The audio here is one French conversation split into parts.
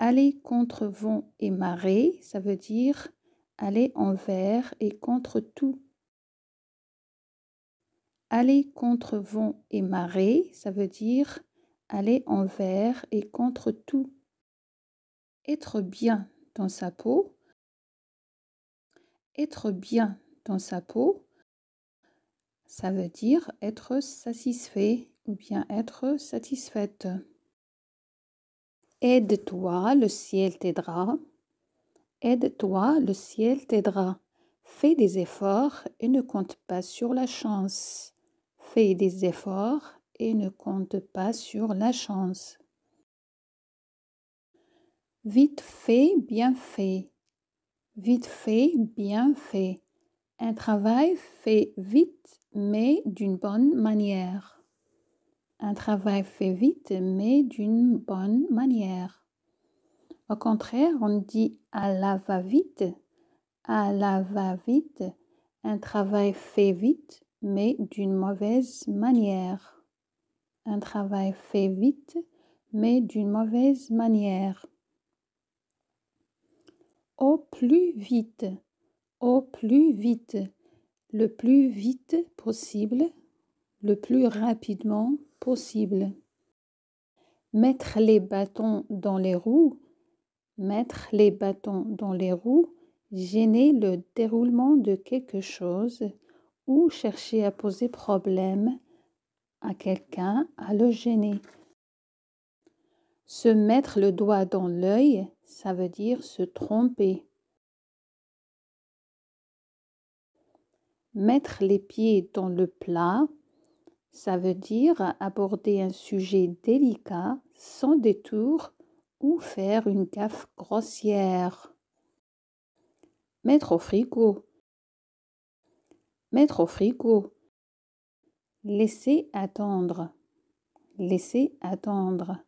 Aller contre vent et marée, ça veut dire aller envers et contre tout. Aller contre vent et marée, ça veut dire aller envers et contre tout. Être bien dans sa peau. Être bien dans sa peau, ça veut dire être satisfait ou bien être satisfaite. Aide-toi, le ciel t'aidera. Aide-toi, le ciel t'aidera. Fais des efforts et ne compte pas sur la chance. Fais des efforts et ne compte pas sur la chance. Vite fait, bien fait. Vite fait, bien fait. Un travail fait vite, mais d'une bonne manière un travail fait vite mais d'une bonne manière. Au contraire, on dit à la va-vite, à la va-vite, un travail fait vite mais d'une mauvaise manière. Un travail fait vite mais d'une mauvaise manière. Au plus vite, au plus vite, le plus vite possible le plus rapidement possible. Mettre les bâtons dans les roues, mettre les bâtons dans les roues, gêner le déroulement de quelque chose ou chercher à poser problème à quelqu'un, à le gêner. Se mettre le doigt dans l'œil, ça veut dire se tromper. Mettre les pieds dans le plat ça veut dire aborder un sujet délicat sans détour ou faire une gaffe grossière. Mettre au frigo. Mettre au frigo. Laisser attendre. Laisser attendre.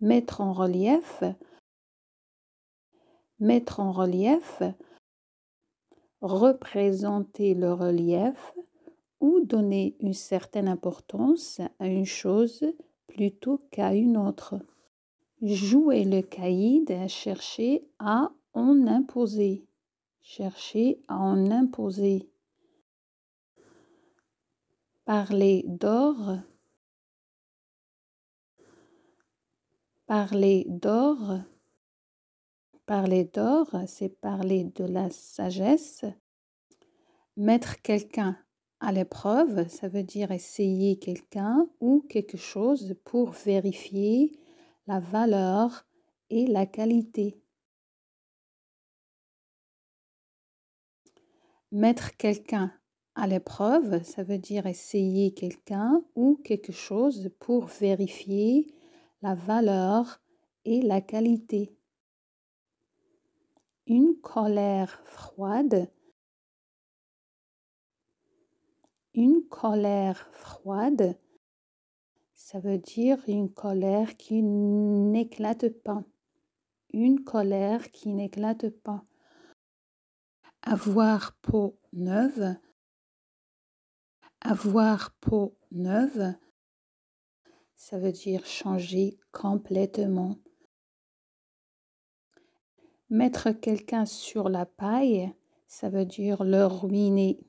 Mettre en relief. Mettre en relief. Représenter le relief ou donner une certaine importance à une chose plutôt qu'à une autre. Jouer le caïd chercher à en imposer. Chercher à en imposer. Parler d'or. Parler d'or. Parler d'or, c'est parler de la sagesse. Mettre quelqu'un à l'épreuve, ça veut dire essayer quelqu'un ou quelque chose pour vérifier la valeur et la qualité. Mettre quelqu'un à l'épreuve, ça veut dire essayer quelqu'un ou quelque chose pour vérifier la valeur et la qualité. Une colère froide, une colère froide, ça veut dire une colère qui n'éclate pas. Une colère qui n'éclate pas. Avoir peau neuve. Avoir peau neuve, ça veut dire changer complètement. Mettre quelqu'un sur la paille, ça veut dire le ruiner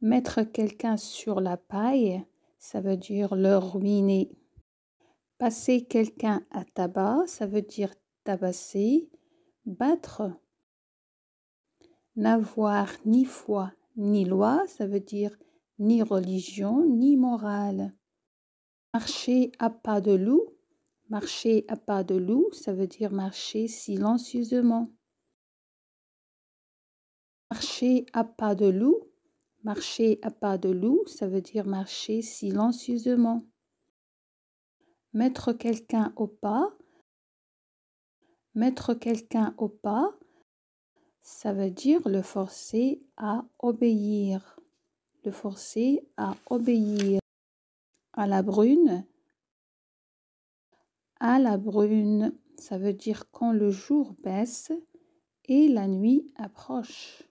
Mettre quelqu'un sur la paille, ça veut dire le ruiner. Passer quelqu'un à tabac, ça veut dire tabasser, battre. N'avoir ni foi ni loi, ça veut dire ni religion ni morale. Marcher à pas de loup, marcher à pas de loup, ça veut dire marcher silencieusement. Marcher à pas de loup, Marcher à pas de loup, ça veut dire marcher silencieusement. Mettre quelqu'un au pas. Mettre quelqu'un au pas, ça veut dire le forcer à obéir. Le forcer à obéir. À la brune. À la brune, ça veut dire quand le jour baisse et la nuit approche.